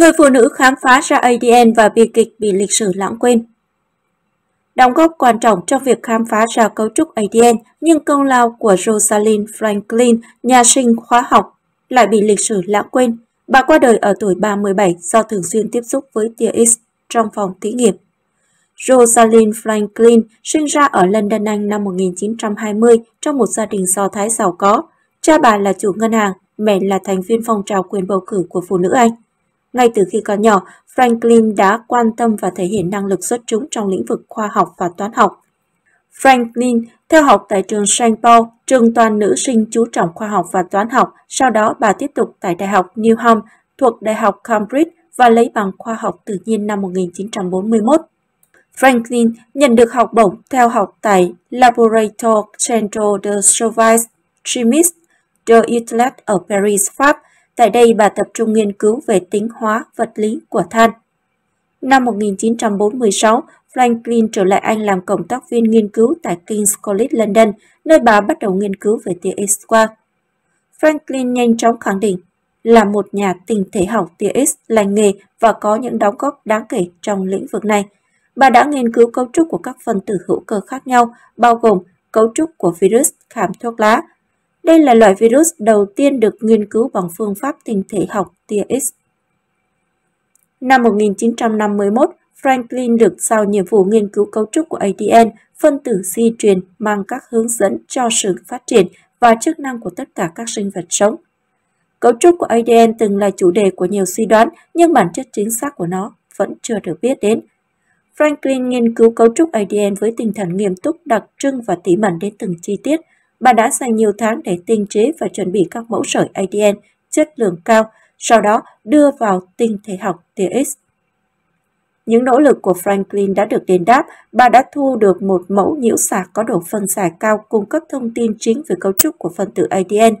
người phụ nữ khám phá ra ADN và bi kịch bị lịch sử lãng quên. Đóng góp quan trọng trong việc khám phá ra cấu trúc ADN, nhưng công lao của Rosalind Franklin, nhà sinh hóa học, lại bị lịch sử lãng quên. Bà qua đời ở tuổi 37 do thường xuyên tiếp xúc với tia X trong phòng thí nghiệm. Rosalind Franklin sinh ra ở London, Anh năm 1920 trong một gia đình do Thái giàu có. Cha bà là chủ ngân hàng, mẹ là thành viên phong trào quyền bầu cử của phụ nữ Anh. Ngay từ khi còn nhỏ, Franklin đã quan tâm và thể hiện năng lực xuất chúng trong lĩnh vực khoa học và toán học. Franklin theo học tại trường St. Paul, trường toàn nữ sinh chú trọng khoa học và toán học, sau đó bà tiếp tục tại Đại học Newham thuộc Đại học Cambridge và lấy bằng khoa học tự nhiên năm 1941. Franklin nhận được học bổng theo học tại Laboratoire Central de Surveillance Chimiste de Utrecht ở Paris, Pháp Tại đây bà tập trung nghiên cứu về tính hóa vật lý của than. Năm 1946, Franklin trở lại Anh làm cộng tác viên nghiên cứu tại King's College London, nơi bà bắt đầu nghiên cứu về tia X quang. Franklin nhanh chóng khẳng định là một nhà tinh thể học tia X lành nghề và có những đóng góp đáng kể trong lĩnh vực này. Bà đã nghiên cứu cấu trúc của các phân tử hữu cơ khác nhau, bao gồm cấu trúc của virus khảm thuốc lá, đây là loại virus đầu tiên được nghiên cứu bằng phương pháp tinh thể học tia X. Năm 1951, Franklin được giao nhiệm vụ nghiên cứu cấu trúc của ADN, phân tử di truyền mang các hướng dẫn cho sự phát triển và chức năng của tất cả các sinh vật sống. Cấu trúc của ADN từng là chủ đề của nhiều suy đoán, nhưng bản chất chính xác của nó vẫn chưa được biết đến. Franklin nghiên cứu cấu trúc ADN với tinh thần nghiêm túc, đặc trưng và tỉ mẩn đến từng chi tiết, bà đã dành nhiều tháng để tinh chế và chuẩn bị các mẫu sợi ADN chất lượng cao, sau đó đưa vào tinh thể học TX. Những nỗ lực của Franklin đã được đền đáp, bà đã thu được một mẫu nhiễu xạ có độ phân giải cao cung cấp thông tin chính về cấu trúc của phân tử ADN.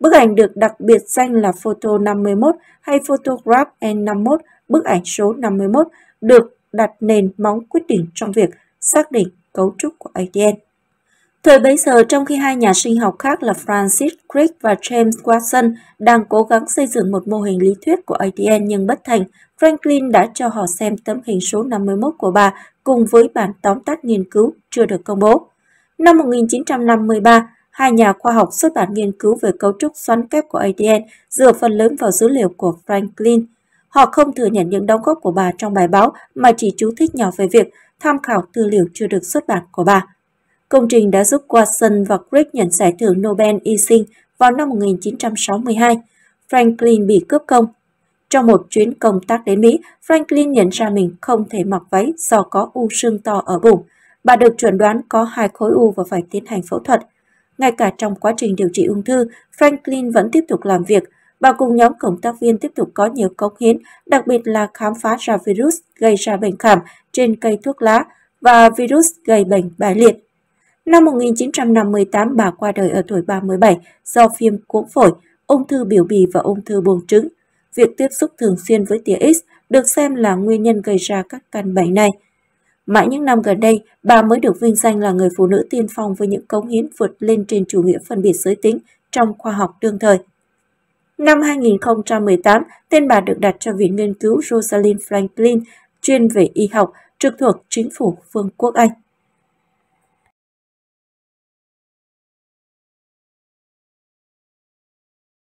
Bức ảnh được đặc biệt danh là Photo 51 hay Photograph N51, bức ảnh số 51, được đặt nền móng quyết định trong việc xác định cấu trúc của ADN. Thời bấy giờ, trong khi hai nhà sinh học khác là Francis Crick và James Watson đang cố gắng xây dựng một mô hình lý thuyết của ADN nhưng bất thành, Franklin đã cho họ xem tấm hình số 51 của bà cùng với bản tóm tắt nghiên cứu chưa được công bố. Năm 1953, hai nhà khoa học xuất bản nghiên cứu về cấu trúc xoắn kép của ADN dựa phần lớn vào dữ liệu của Franklin. Họ không thừa nhận những đóng góp của bà trong bài báo mà chỉ chú thích nhỏ về việc tham khảo tư liệu chưa được xuất bản của bà. Công trình đã giúp Watson và Crick nhận giải thưởng Nobel y sinh vào năm 1962. Franklin bị cướp công. Trong một chuyến công tác đến Mỹ, Franklin nhận ra mình không thể mặc váy do có u sưng to ở bụng. Bà được chuẩn đoán có hai khối u và phải tiến hành phẫu thuật. Ngay cả trong quá trình điều trị ung thư, Franklin vẫn tiếp tục làm việc. Bà cùng nhóm cộng tác viên tiếp tục có nhiều cống hiến, đặc biệt là khám phá ra virus gây ra bệnh cảm trên cây thuốc lá và virus gây bệnh bại liệt. Năm 1958, bà qua đời ở tuổi 37 do viêm cuống phổi, ung thư biểu bì và ung thư buồng trứng. Việc tiếp xúc thường xuyên với tia X được xem là nguyên nhân gây ra các căn bệnh này. Mãi những năm gần đây, bà mới được vinh danh là người phụ nữ tiên phong với những cống hiến vượt lên trên chủ nghĩa phân biệt giới tính trong khoa học đương thời. Năm 2018, tên bà được đặt cho Viện Nghiên cứu Rosalind Franklin chuyên về y học trực thuộc chính phủ Vương quốc Anh.